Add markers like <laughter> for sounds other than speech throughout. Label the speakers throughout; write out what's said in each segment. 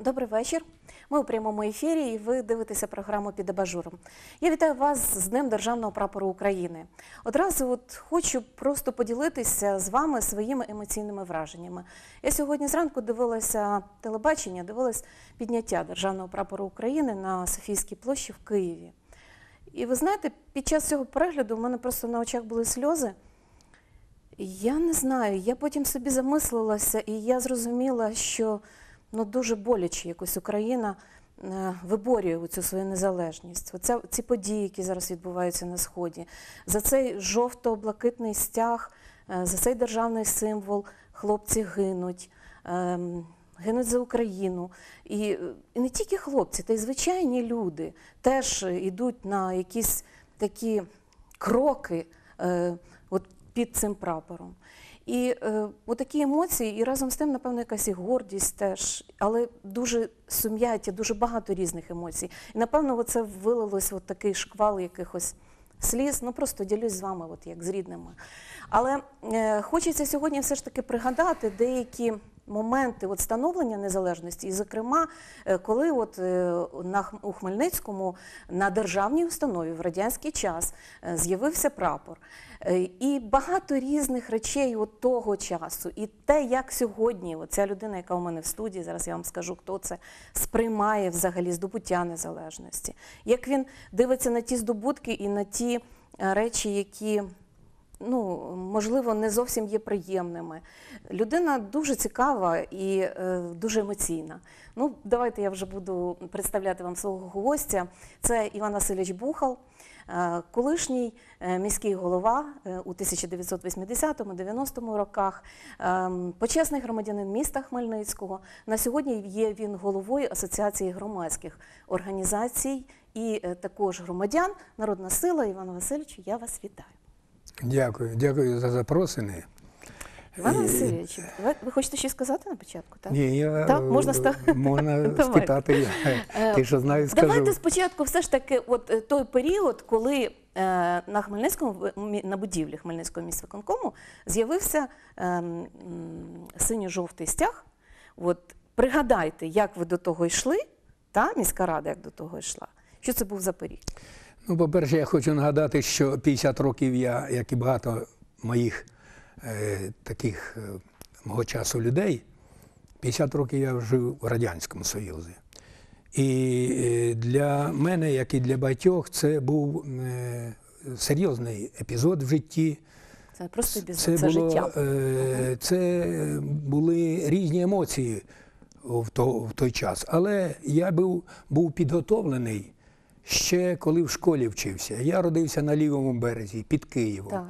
Speaker 1: Добрий вечір. Ми у прямому ефірі, і ви дивитеся програму під абажуром. Я вітаю вас з Днем Державного прапору України. Одразу от хочу просто поділитися з вами своїми емоційними враженнями. Я сьогодні зранку дивилася телебачення, дивилася підняття Державного прапору України на Софійській площі в Києві. І ви знаєте, під час цього перегляду в мене просто на очах були сльози. Я не знаю, я потім собі замислилася, і я зрозуміла, що ну дуже боляче якось Україна е, виборює цю свою незалежність. Оце ці події, які зараз відбуваються на сході, за цей жовто-блакитний стяг, е, за цей державний символ хлопці гинуть. Ем, гинуть за Україну, і е, і не тільки хлопці, та й звичайні люди теж йдуть на якісь такі кроки е, от під цим прапором. І е, отакі емоції, і разом з тим, напевно, якась і гордість теж, але дуже сум'яття, дуже багато різних емоцій. І напевно, це вилилось от такий шквал якихось сліз. Ну просто ділюсь з вами, от як з рідними. Але е, хочеться сьогодні все ж таки пригадати деякі моменти от становлення незалежності, і, зокрема, е, коли от е, на, у Хмельницькому на державній установі в радянський час е, з'явився прапор. І багато різних речей от того часу, і те, як сьогодні от ця людина, яка у мене в студії, зараз я вам скажу, хто це сприймає взагалі здобуття незалежності, як він дивиться на ті здобутки і на ті речі, які ну, можливо, не зовсім є приємними. Людина дуже цікава і е, дуже емоційна. Ну, давайте я вже буду представляти вам свого гостя. Це Іван Васильович Бухал, е, колишній е, міський голова е, у 1980-90 роках, е, почесний громадянин міста Хмельницького. На сьогодні є він головою Асоціації громадських організацій і е, також громадян. Народна сила Іван Васильович, я вас вітаю.
Speaker 2: Дякую, дякую за запросини.
Speaker 1: Іван Васильович, ви, ви хочете щось сказати на початку?
Speaker 2: Так? Ні, я так? можна е, ста... можна <laughs> спитати. Я е, ти що знаю, скажу. Давайте
Speaker 1: спочатку, все ж таки, от е, той період, коли е, на Хмельницькому на будівлі Хмельницького міськвиконкому з'явився е, е, синьо-жовтий стяг. От пригадайте, як ви до того йшли, та міська рада як до того йшла. Що це був за період?
Speaker 2: Ну, по-перше, я хочу нагадати, що 50 років я, як і багато моїх е, таких е, мого часу людей, 50 років я жив в Радянському Союзі. І е, для мене, як і для багатьох, це був е, серйозний епізод в житті.
Speaker 1: Це просто епізод, це, це було, життя.
Speaker 2: Е, це були різні емоції в, то, в той час. Але я був, був підготовлений ще коли в школі вчився. Я родився на лівому березі під Києвом. Так.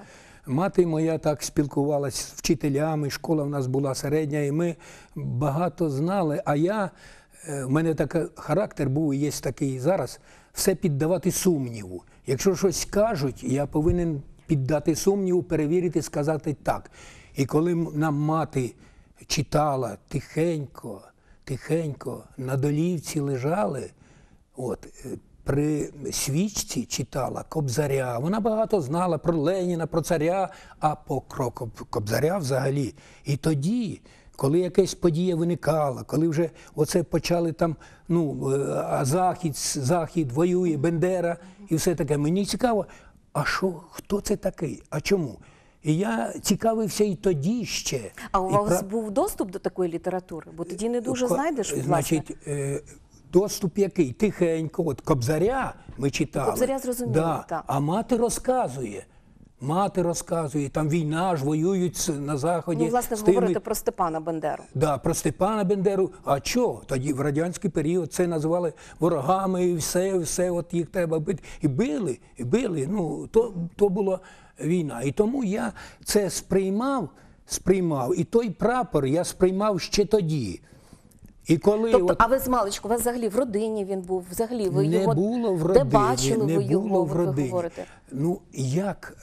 Speaker 2: Мати моя так спілкувалася з вчителями, школа в нас була середня, і ми багато знали. А я, е, в мене такий е, характер був і є такий зараз, все піддавати сумніву. Якщо щось кажуть, я повинен піддати сумніву, перевірити, сказати так. І коли нам мати читала тихенько, тихенько, на долівці лежали, от е, при свічці читала Кобзаря. Вона багато знала про Леніна, про царя, а по Кобзаря взагалі. І тоді. Коли якась подія виникала, коли вже оце почали там, ну, е, а Захід, Захід воює, Бендера і все таке, мені цікаво, а що, хто це такий? А чому? І я цікавився і тоді ще. А у вас і...
Speaker 1: був доступ до такої літератури? Бо тоді не е, дуже знайдеш. Е, власне. Значить,
Speaker 2: Доступ який тихенько, от Кобзаря ми читали. Кобзаря зрозуміло, да. так. А мати розказує. Мати розказує, там війна ж воюють на заході. Ну, власне, тими... говорите
Speaker 1: про Степана Бендеру.
Speaker 2: Да, про Степана Бендеру. А що? Тоді в радянський період це називали ворогами, і все, все, от їх треба бити. І били, і били. Ну то то була війна. І тому я це сприймав, сприймав. І той прапор я сприймав ще тоді. І коли тобто, от...
Speaker 1: а ви з маличку, у вас взагалі в родині він був, взагалі ви не його було в родині, де бачили не ви його, було в родині. ви говорите?
Speaker 2: Ну як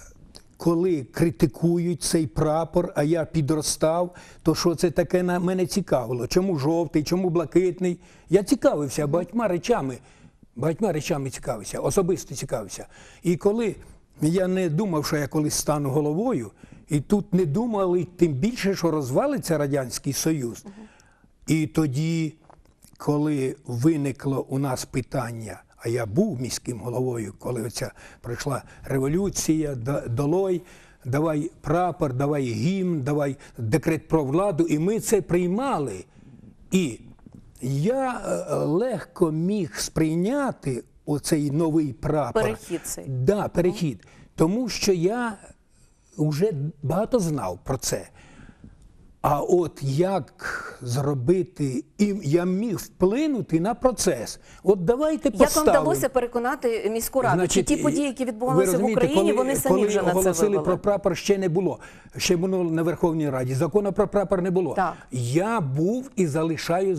Speaker 2: коли критикують цей прапор, а я підростав, то що це таке на мене цікавило? Чому жовтий, чому блакитний? Я цікавився багатьма речами, багатьма речами цікавився, особисто цікавився. І коли я не думав, що я колись стану головою, і тут не думали тим більше, що розвалиться Радянський Союз. І тоді, коли виникло у нас питання, а я був міським головою, коли оця пройшла революція, долой, давай прапор, давай гімн, давай декрет про владу, і ми це приймали. І я е, легко міг сприйняти оцей новий прапор. Перехід цей. Да, перехід. Тому що я вже багато знав про це. А от як зробити, і я міг вплинути на процес. От давайте поставимо. Як вам вдалося
Speaker 1: переконати міську раду? Значить, Чи ті події, які відбувалися в Україні, коли, вони самі коли вже на це вивели? оголосили про
Speaker 2: прапор ще не було. Ще було на Верховній Раді. Закону про прапор не було. Так. Я був і залишаю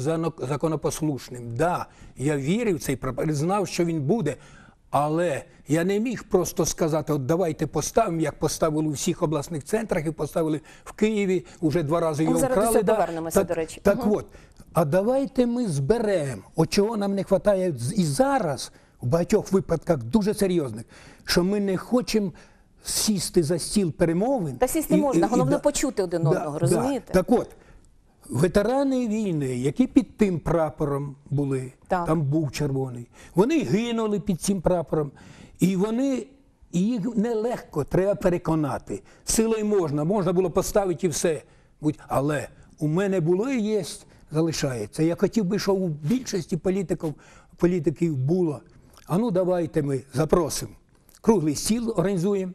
Speaker 2: законопослушним. Да, я вірив в цей прапор, знав, що він буде. Але я не міг просто сказати: от давайте поставимо, як поставили у всіх обласних центрах і поставили в Києві вже два рази його вкрали. Да? повернемося, так, до речі. Так угу. от, а давайте ми зберемо. От чого нам не вистачає і зараз в багатьох випадках дуже серйозних, що ми не хочемо. Сісти за стіл перемовин та сісти можна, і, головне і, почути
Speaker 1: один да, одного, розумієте? Да.
Speaker 2: Так от Ветерани війни, які під тим прапором були, так. там був червоний, вони гинули під цим прапором, і вони їх нелегко треба переконати. Силою можна, можна було поставити і все. Але у мене було і є, залишається. Я хотів би, щоб у більшості політиків політиків було. А ну давайте ми запросимо. Круглий стіл організуємо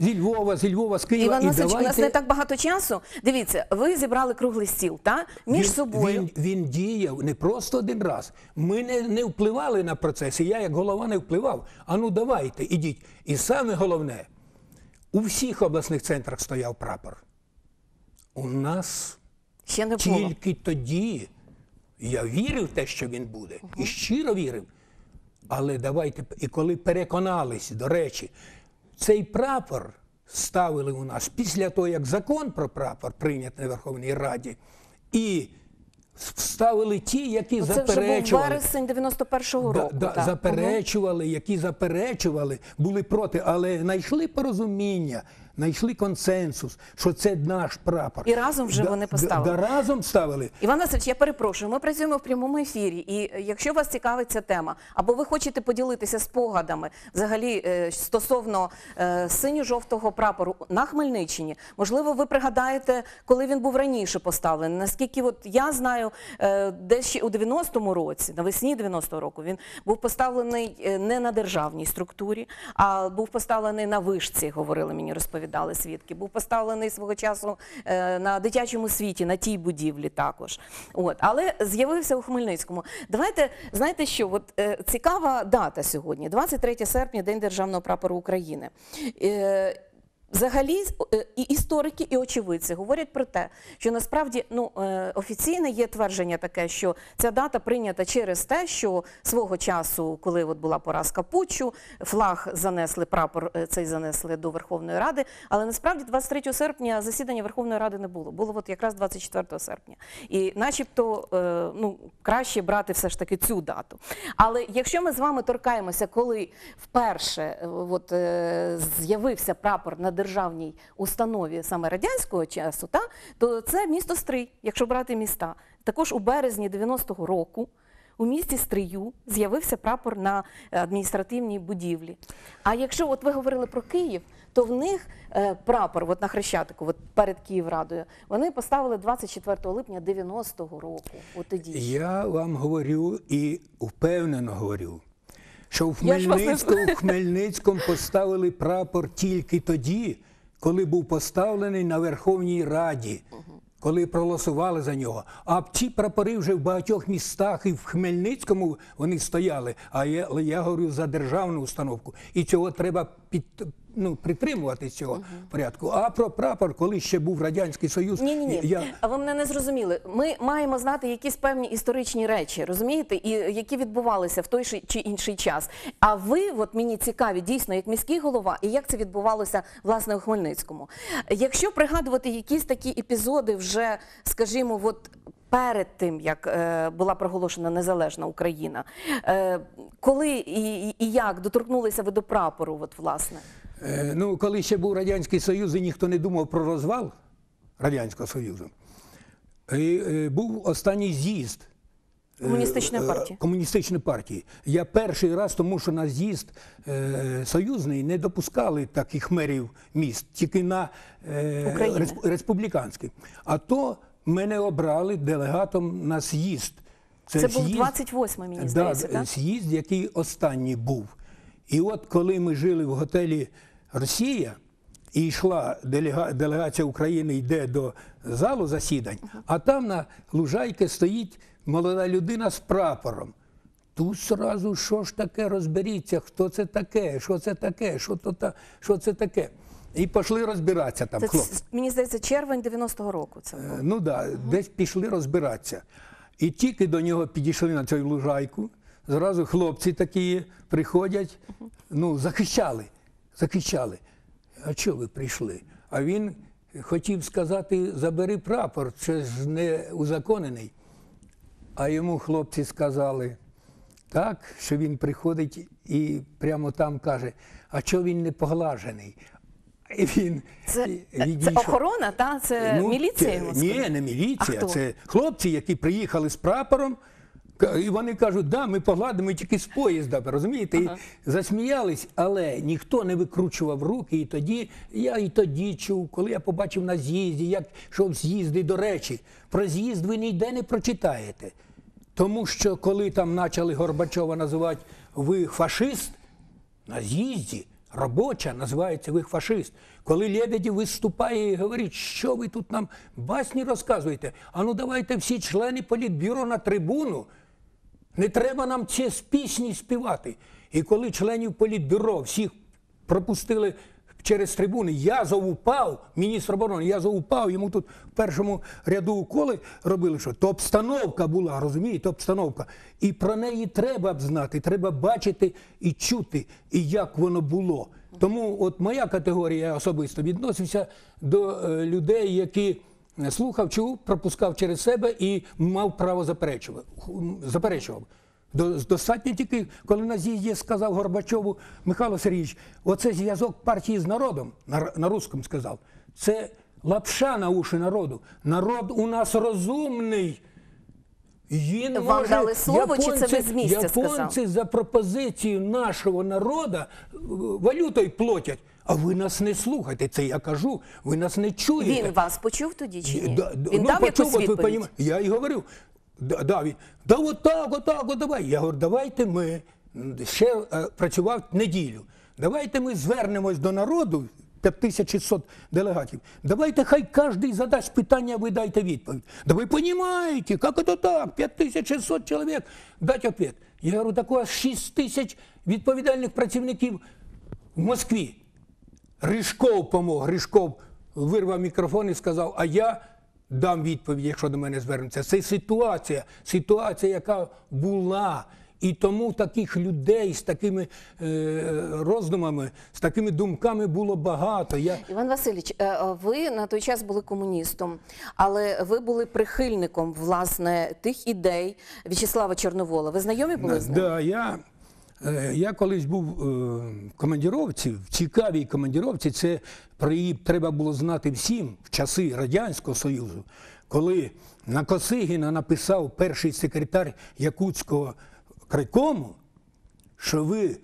Speaker 2: зі Львова, зі Львова, з Києва. Іван Васильович, давайте... у нас не
Speaker 1: так багато часу. Дивіться, ви зібрали круглий стіл, та між він,
Speaker 2: собою він, він діяв не просто один раз. Ми не не впливали на процеси. Я як голова не впливав. Ану давайте, ідіть. І саме головне, у всіх обласних центрах стояв прапор. У нас
Speaker 1: ще не було. тільки
Speaker 2: тоді я вірив в те, що він буде, угу. і щиро вірив. Але давайте, і коли переконались, до речі. Цей прапор ставили у нас після того, як закон про прапор прийнят на Верховній Раді, і вставили ті, які Це заперечували. Це вже був вересень
Speaker 1: 91-го року. Да, да, заперечували,
Speaker 2: які заперечували, були проти, але знайшли порозуміння знайшли консенсус, що це наш прапор. І разом вже вони поставили. да, разом ставили.
Speaker 1: Іван Васильович, я перепрошую, ми працюємо в прямому ефірі. І е, якщо вас цікавить ця тема, або ви хочете поділитися спогадами взагалі е, стосовно е, синьо-жовтого прапору на Хмельниччині, можливо, ви пригадаєте, коли він був раніше поставлений. Наскільки от я знаю, десь ще у 90-му році, навесні 90-го року, він був поставлений не на державній структурі, а був поставлений на вишці, говорили мені розповідати дали свідки. Був поставлений свого часу е, на дитячому світі, на тій будівлі також. От. Але з'явився у Хмельницькому. Давайте, знаєте що, от, е, цікава дата сьогодні, 23 серпня, День Державного прапору України. Е, Взагалі, е, і історики, і очевидці говорять про те, що насправді ну е, офіційне є твердження таке, що ця дата прийнята через те, що свого часу, коли от була поразка Путчу, флаг занесли прапор, е, цей занесли до Верховної Ради. Але насправді 23 серпня засідання Верховної Ради не було. Було от якраз 24 серпня, і, начебто, ну краще брати все ж таки цю дату. Але якщо ми з вами торкаємося, коли вперше от з'явився прапор на державній установі саме радянського часу, та, то це місто Стрий, якщо брати міста. Також у березні 90-го року. У місті Стрию з'явився прапор на адміністративній будівлі. А якщо от ви говорили про Київ, то в них е, прапор от на Хрещатику, от перед Київрадою, вони поставили 24 липня 90-го року. От тоді. Я
Speaker 2: вам говорю і впевнено говорю, що в Хмельницькому, в Хмельницькому поставили прапор тільки тоді, коли був поставлений на Верховній Раді, коли проголосували за нього. А ці прапори вже в багатьох містах і в Хмельницькому вони стояли. А я, я говорю за державну установку. І цього треба під, ну притримувати цього угу. порядку. А про прапор, коли ще був радянський союз, ні, ні, ні. Я...
Speaker 1: А ви мене не зрозуміли. Ми маємо знати якісь певні історичні речі, розумієте, і е, які відбувалися в той чи інший час. А ви, от мені цікаві, дійсно, як міський голова, і як це відбувалося власне у Хмельницькому. Якщо пригадувати якісь такі епізоди, вже скажімо, от. Перед тим як е, була проголошена незалежна Україна, е, коли і, і як доторкнулися ви до прапору? От власне.
Speaker 2: Е, ну, коли ще був Радянський Союз, і ніхто не думав про розвал Радянського Союзу, і, е, був останній з'їзд
Speaker 1: е, Комуністичної партії.
Speaker 2: Комуністичної партії. Я перший раз, тому що на з'їзд союзний не допускали таких мерів міст, тільки на України. республіканський. А то мене обрали делегатом на з'їзд. Це, Це був 28-й
Speaker 1: міністр. здається, да,
Speaker 2: З'їзд, який останній був. І от коли ми жили в готелі Росія і йшла делегація України йде до залу засідань, а там на лужайці стоїть молода людина з прапором. Тут одразу що ж таке розберіться, хто це таке, що це таке, що то та, що це таке. І пішли розбиратися там. хлопці.
Speaker 1: Мені здається, червень 90-го року. Це е, було.
Speaker 2: Ну так, да, угу. десь пішли розбиратися. І тільки до нього підійшли на цю лужайку. Зразу хлопці такі приходять, ну захищали закричали, а чого ви прийшли? А він хотів сказати, забери прапор, це ж не узаконений. А йому хлопці сказали так, що він приходить і прямо там каже, а чого він не поглажений? І він
Speaker 1: Це, це охорона, та? це ну, міліція? йому Ні, не
Speaker 2: міліція, а хто? це хлопці, які приїхали з прапором. І вони кажуть, да, ми погладимо тільки з поїзда, розумієте? ага. засміялись, але ніхто не викручував руки. І тоді я і тоді чув, коли я побачив на з'їзді, як йшов з'їзди, до речі, про з'їзд ви ніде не прочитаєте. Тому що коли там почали Горбачова називати ви фашист, на з'їзді робоча називається ви фашист. Коли Лебедів виступає і говорить, що ви тут нам басні розказуєте, а ну давайте всі члени політбюро на трибуну. Не треба нам ці пісні співати. І коли членів політбюро всіх пропустили через трибуни, я заупав, міністр оборони, я заупав, йому тут в першому ряду уколи робили, що то обстановка була, розумієте, обстановка. І про неї треба б знати, треба бачити і чути, і як воно було. Тому от моя категорія особисто відносився до е, людей, які слухав, чув, пропускав через себе і мав право заперечувати. заперечував. Достатньо тільки, коли на з'їзді сказав Горбачову Михайло Сергійович, оце зв'язок партії з народом, на, на русском сказав, це лапша на уші народу. Народ у нас розумний. Він Вам може, дали слово, японці, чи це ви з місця Японці сказав? за пропозицію нашого народу е, валютою платять. А ви нас не слухаєте. Це я кажу, ви нас не чуєте. Він вас почув тоді чи ні? Да, він ну, дав почув, якусь відповідь? Понім... Я і говорив, да, да, він, да от так, от так, от давай. Я говорю, давайте ми, ще е, працював неділю, давайте ми звернемось до народу, 5600 делегатів. Давайте хай кожен задасть питання, ви дайте відповідь. Да ви розумієте, як це так, 5600 чоловік, дать відповідь. Я говорю, так у вас 6 тисяч відповідальних працівників в Москві. Гришков помог. Гришков вирвав мікрофон і сказав, а я дам відповідь, якщо до мене звернеться. Це ситуація, ситуація, яка була. І тому таких людей з такими е, роздумами, з такими думками було багато. Я
Speaker 1: Іван Васильович, е, е, ви на той час були комуністом, але ви були прихильником власне тих ідей В'ячеслава Чорновола. Ви знайомі були з ним?
Speaker 2: Да, я Е, я колись був е, в командіровці, в цікавій командіровці, це про її треба було знати всім в часи Радянського Союзу, коли на Косигіна написав перший секретар Якутського крайкому, що ви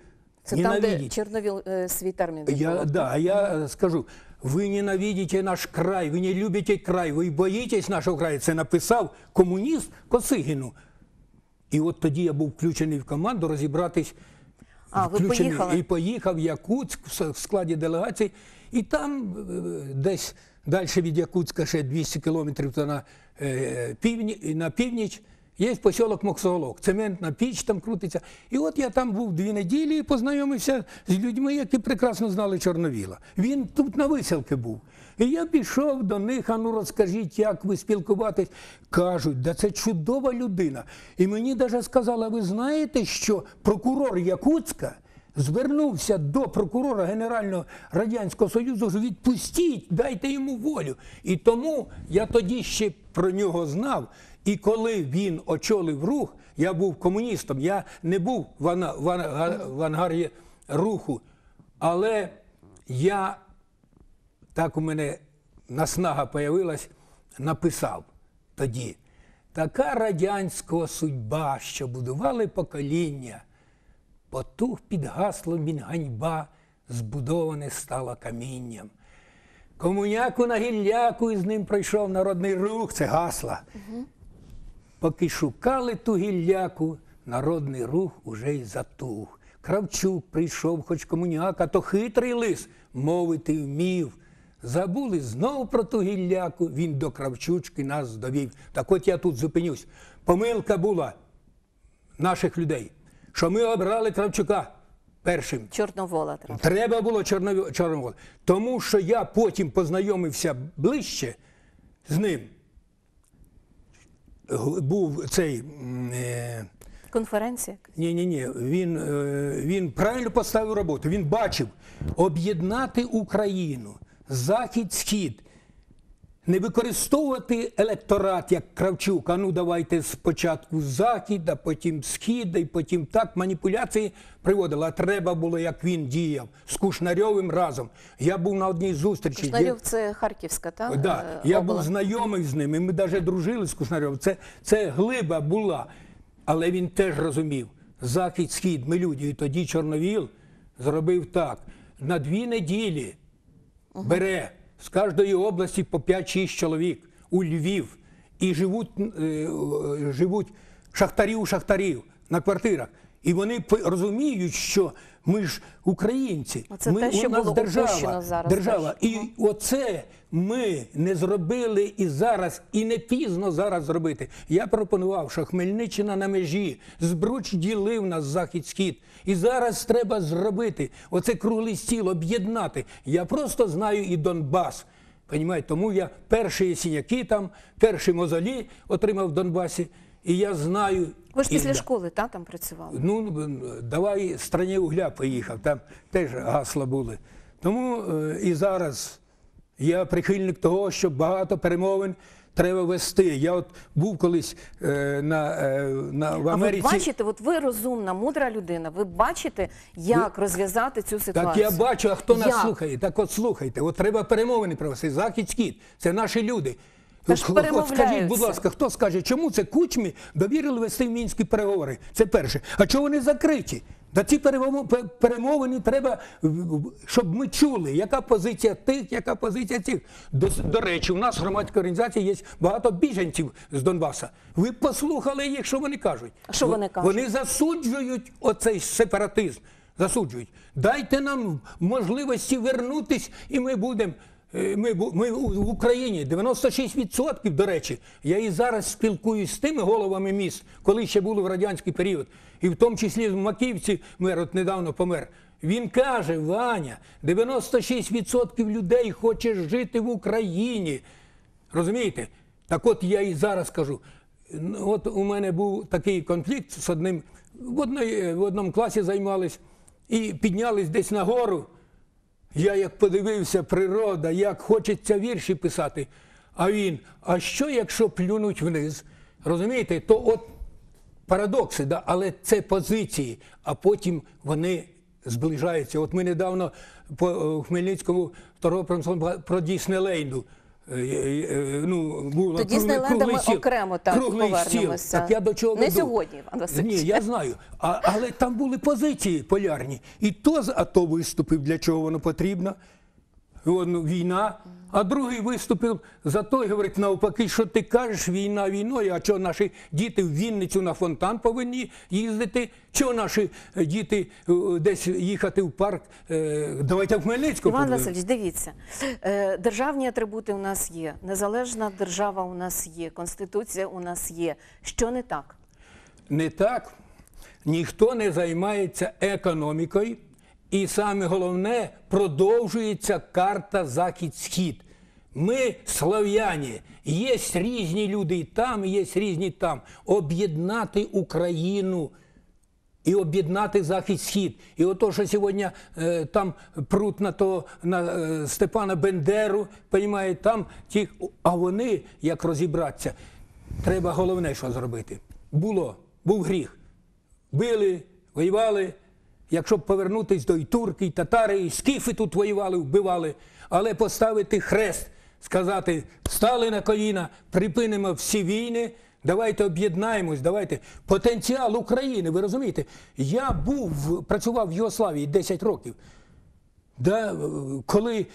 Speaker 2: це там, де
Speaker 1: Чорновіл е, свій термін. А
Speaker 2: да, я скажу, ви ненавидите наш край, ви не любите край, ви боїтесь нашого краю. Це написав комуніст Косигіну. І от тоді я був включений в команду розібратись.
Speaker 1: А, ви поїхали? І
Speaker 2: поїхав в Якутськ в складі делегації. І там е, десь далі від Якутська ще 200 кілометрів на, е, півні, на північ. Є в поселок Моксолог, цементна піч там крутиться. І от я там був дві неділі і познайомився з людьми, які прекрасно знали Чорновіла. Він тут на виселки був. І я пішов до них, а ну розкажіть, як ви спілкуватись. Кажуть, да це чудова людина. І мені навіть сказали, ви знаєте, що прокурор Якутська звернувся до прокурора Генерального Радянського Союзу, що відпустіть, дайте йому волю. І тому я тоді ще про нього знав. І коли він очолив рух, я був комуністом, я не був в, ана, ангарі руху. Але я так у мене наснага появилась, написав тоді. Така радянська судьба, що будували покоління. Отух під гаслом він ганьба, збудоване стало камінням. Комуняку на гілляку і з ним пройшов народний рух, це гасла. Угу. Поки шукали ту гілляку, народний рух уже й затух. Кравчук прийшов, хоч комуняка, то хитрий лис мовити вмів. Забули знов про ту гілляку, він до кравчучки нас довів. Так от я тут зупинюсь. Помилка була наших людей що ми обрали Кравчука першим.
Speaker 1: Чорновола треба.
Speaker 2: Треба було Чорновола. Тому що я потім познайомився ближче з ним. Був цей. Е...
Speaker 1: Конференція?
Speaker 2: Ні, ні, ні. Він е, він правильно поставив роботу. Він бачив об'єднати Україну, захід, схід, не використовувати електорат як Кравчук, а ну давайте спочатку захід, а потім схід, і потім так маніпуляції приводили. А треба було, як він діяв з Кушнарьовим разом. Я був на одній зустрічі. Кушнарьов
Speaker 1: – це Харківська, так? Да, е, я був
Speaker 2: знайомий з ним, і ми навіть дружили з Кушнарьовим. Це, це глиба була, але він теж розумів. Захід, схід, ми люди. І тоді Чорновіл зробив так: на дві неділі бере з кожної області по 5-6 чоловік у Львів і живуть е, живуть шахтарі у шахтарів на квартирах. І вони розуміють, що ми ж українці, це ми те, що у нас було держава зараз держава. І оце ми не зробили і зараз, і не пізно зараз зробити. Я пропонував, що Хмельниччина на межі збруч ділив нас захід схід, і зараз треба зробити оце круглий стіл, об'єднати. Я просто знаю і Донбас. Понімаєте? тому я перші сіняки там, перші мозолі отримав в Донбасі. І я знаю. Ви ж після
Speaker 1: школи там працювали?
Speaker 2: Ну, ну давай в страні угля поїхав, там теж гасла були. Тому е, і зараз я прихильник того, що багато перемовин треба вести. Я от був колись е, е, на, в Америці. А ви бачите,
Speaker 1: от ви розумна, мудра людина, ви бачите, як розв'язати цю ситуацію. Так я бачу, а хто нас
Speaker 2: слухає. Так от слухайте, от треба перемовини провести. Захід схід це наші люди скажіть, будь ласка, хто скаже, чому це кучмі довірили вести мінські переговори? Це перше. А чого вони закриті? Та ці перемовини треба, щоб ми чули, яка позиція тих, яка позиція тих. До, речі, у нас в громадській організації є багато біженців з Донбаса. Ви послухали їх, що вони кажуть? Що вони кажуть? Вони засуджують оцей сепаратизм. Засуджують. Дайте нам можливості вернутись, і ми будемо. Е, ми ми в Україні 96%, до речі, я і зараз спілкуюсь з тими головами міст, коли ще були в радянський період, і в тому числі в Маківці мер от недавно помер. Він каже: Ваня, 96% людей хоче жити в Україні. Розумієте? Так от я і зараз кажу. От у мене був такий конфлікт з одним в, одної, в одному класі займались і піднялись десь на гору. Я як подивився, природа, як хочеться вірші писати. А він, а що, якщо плюнуть вниз? Розумієте, то от парадокси, да? але це позиції, а потім вони зближаються. От ми недавно по е, Хмельницькому второго про Діснелейнду. Е, е, е, ну, була ну, До з ми стіл, окремо так повернемося. Так я до чого Не сьогодні, Іван Ні, я знаю. А, але там були позиції полярні. І то з АТО виступив, для чого воно потрібно війна. А другий виступив за той, говорить, навпаки, що ти кажеш, війна війною, а чого наші діти в Вінницю на фонтан повинні їздити, чого наші е, діти е, десь їхати в парк. Е, давайте в Хмельницьку. Іван Васильович,
Speaker 1: дивіться, державні атрибути у нас є, незалежна держава у нас є, Конституція у нас є. Що не так?
Speaker 2: Не так. Ніхто не займається економікою. І саме головне, продовжується карта Захід-Схід. Ми слав'яні, є різні люди і там, є різні там. Об'єднати Україну і об'єднати захід схід. І ото, що сьогодні е, там прут на то на е, Степана Бендеру, понімає, там ті, а вони як розібратися. Треба головне, що зробити. Було, був гріх. Били, воювали якщо б повернутися до і турки, і татари, і скіфи тут воювали, вбивали, але поставити хрест, сказати, встали на коліна, припинимо всі війни. Давайте об'єднаємось, давайте потенціал України, ви розумієте? Я був, працював в Єгославії 10 років, да, е, коли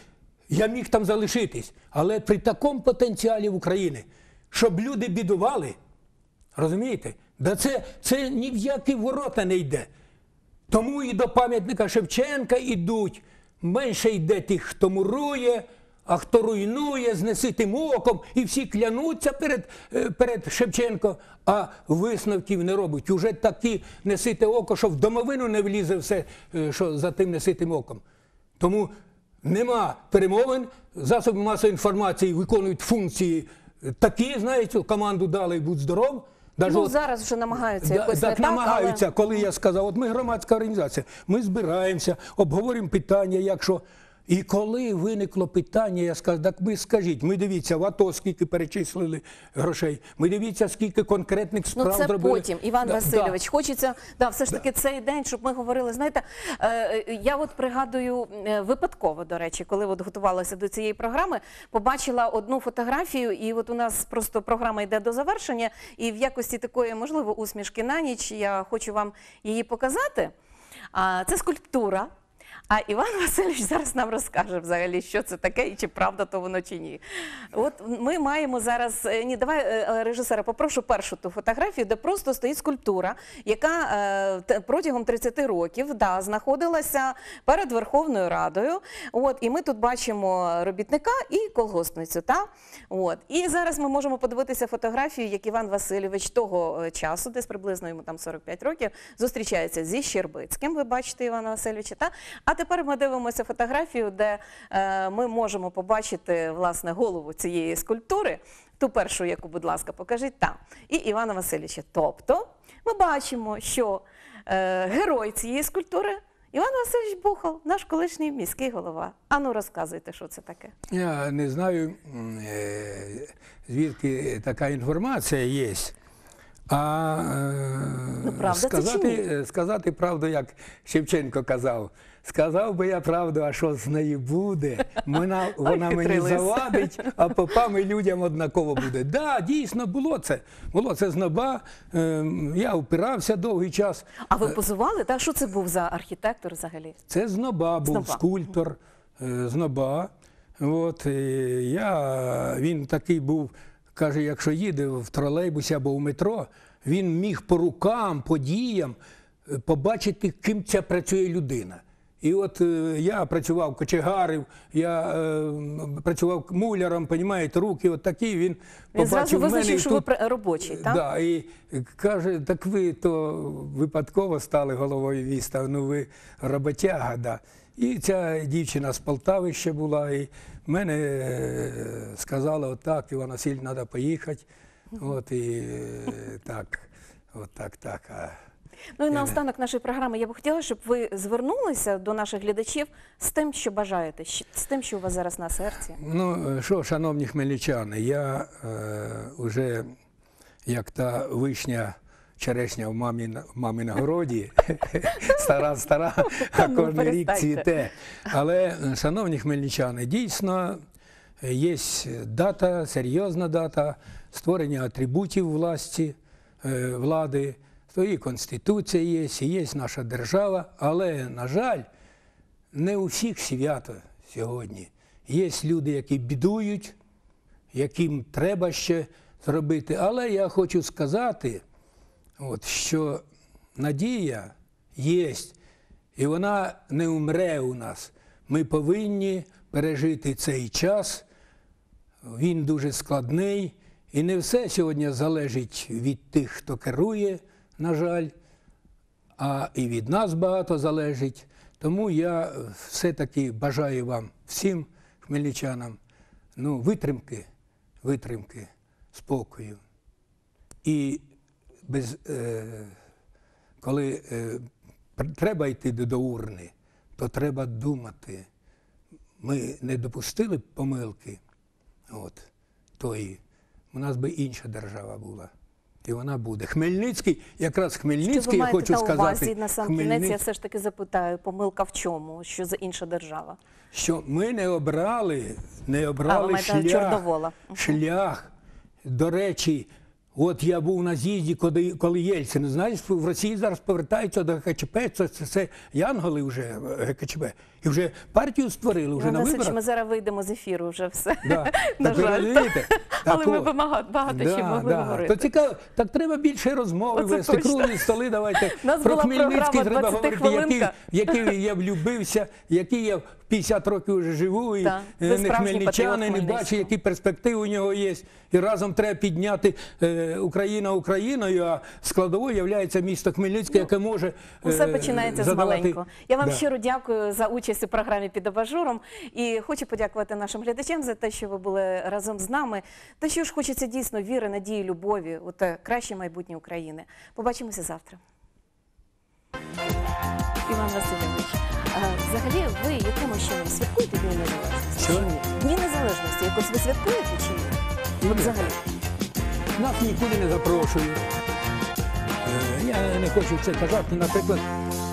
Speaker 2: я міг там залишитись, але при такому потенціалі в України, щоб люди бідували, розумієте? Да це, це ні в які ворота не йде. Тому і до пам'ятника Шевченка йдуть. Менше йде тих, хто мурує, а хто руйнує, знеситим оком, і всі клянуться перед е, перед Шевченко, а висновків не робить. Уже такі несите око, що в домовину не влізе все, е, що за тим неситим оком. Тому нема перемовин, засоби масової інформації виконують функції такі, знаєте, команду дали будь здоров. Даже ну, от,
Speaker 1: зараз вже намагаються якось так, не намагаються,
Speaker 2: так, але... коли я сказав, от ми громадська організація, ми збираємося, обговоримо питання, якщо і коли виникло питання, я сказав, так ви скажіть, ми дивіться, в АТО скільки перечислили грошей, ми дивіться, скільки конкретних ну, справ зробили. Ну це потім, Іван Васильович.
Speaker 1: Хочеться да, все ж таки цей день, щоб ми говорили. Знаєте, е, е, я от пригадую е, випадково, до речі, коли от готувалася до цієї програми, побачила одну фотографію, і от у нас просто програма йде до завершення, і в якості такої, можливо, усмішки на ніч я хочу вам її показати. це скульптура. А Іван Васильович зараз нам розкаже взагалі, що це таке і чи правда то воно чи ні. От ми маємо зараз. Е, ні, давай е, е, режисера, попрошу першу ту фотографію, де просто стоїть скульптура, яка протягом 30 років да, знаходилася перед Верховною Радою. От і ми тут бачимо робітника і колгоспницю. Та? От і зараз ми можемо подивитися фотографію, як Іван Васильович того часу, десь приблизно йому там 45 років, зустрічається зі Щербицьким. Ви бачите Івана Васильовича. Та? А тепер ми дивимося фотографію, де е, ми можемо побачити власне голову цієї скульптури, ту першу, яку, будь ласка, покажіть там, і Івана Васильовича. Тобто ми бачимо, що е, герой цієї скульптури. Іван Васильович Бухал, наш колишній міський голова. Ану, розказуйте, що це таке.
Speaker 2: Я не знаю, е, звідки така інформація є. А ну, сказати правду, як Шевченко казав. Сказав би я правду, а що з неї буде? Вона, <laughs> вона Ой, мені завадить, а попами людям однаково буде. Да, дійсно було це. Було це зноба. Ем, я впирався довгий час. А ви е,
Speaker 1: позували? Так, що це був за архітектор взагалі?
Speaker 2: Це зноба був зноба. скульптор, е, зноба. От е, я він такий був. Каже, якщо їде в тролейбусі або в метро, він міг по рукам, по діям побачити, ким ця працює людина. І от е, я працював кочегарів, я е, працював муляром, понімаєте, руки от такі. Він побачив мене. і визначив, що ви
Speaker 1: робочий, так? Да, і
Speaker 2: каже, так ви то випадково стали головою міста, ну ви роботяга, да. І ця дівчина з Полтави ще була, і мене е, сказала, отак, Іван Васильович, треба поїхати. От і е, так, от так, так. А
Speaker 1: Ну і на останок нашої програми я б хотіла, щоб ви звернулися до наших глядачів з тим, що бажаєте, з тим, що у вас зараз на серці.
Speaker 2: Ну що, шановні хмельничани, я вже е, як та вишня. Черешня в мамі в мамі на городі, <laughs> стара, стара, а ну, кожен рік цвіте. Але, шановні хмельничани, дійсно є дата, серйозна дата створення атрибутів власті, е, влади то і Конституція є, і є наша держава, але, на жаль, не у всіх свято сьогодні. Є люди, які бідують, яким треба ще зробити. Але я хочу сказати, от, що надія є, і вона не умре у нас. Ми повинні пережити цей час, він дуже складний, і не все сьогодні залежить від тих, хто керує на жаль, а і від нас багато залежить. Тому я все-таки бажаю вам всім хмельничанам ну, витримки, витримки, спокою. І без, е, коли е, треба йти до урни, то треба думати. Ми не допустили помилки, от, тої, у нас би інша держава була. І вона буде. Хмельницький, якраз Хмельницький, Що ви я хочу на сказати. увазі, на сам кінець я все
Speaker 1: ж таки запитаю, помилка в чому? Що за інша держава?
Speaker 2: Що ми не обрали, не обрали а, шлях, Чорновола. шлях. До речі, от я був на з'їзді, коли Єльцин. Знаєш, в Росії зараз повертаються до ГКЧП, це це янголи вже е, ГКЧП. І вже партію створили вже ну, на Насич, виборах. Ми
Speaker 1: зараз вийдемо з ефіру, вже все. Да. <laughs> на так, жаль. розумієте?
Speaker 2: <laughs> Але ми багато, багато да, ще могли да. говорити. То цікаво, так треба більше розмови Оце вести, круглі столи давайте. Про Хмельницький треба говорити, який, який я влюбився, який я 50 років вже живу, і е, не хмельничанин, і бачу, які перспективи у нього є. І разом треба підняти е, Україна Україною, а складовою є місто Хмельницьке, ну, яке може. Е, Усе починається задавати. з маленького. Я вам щиро
Speaker 1: дякую за участь участь у програмі під абажуром. І хочу подякувати нашим глядачам за те, що ви були разом з нами. Та що ж хочеться дійсно віри, надії, любові у те краще майбутнє України. Побачимося завтра. Іван Васильович, взагалі ви якимось чином святкуєте Дні Незалежності? Що? Дні Незалежності. Якось ви святкуєте чи ні? Ну, От взагалі. Нас нікуди
Speaker 2: не запрошують. Е, я не хочу це казати, наприклад.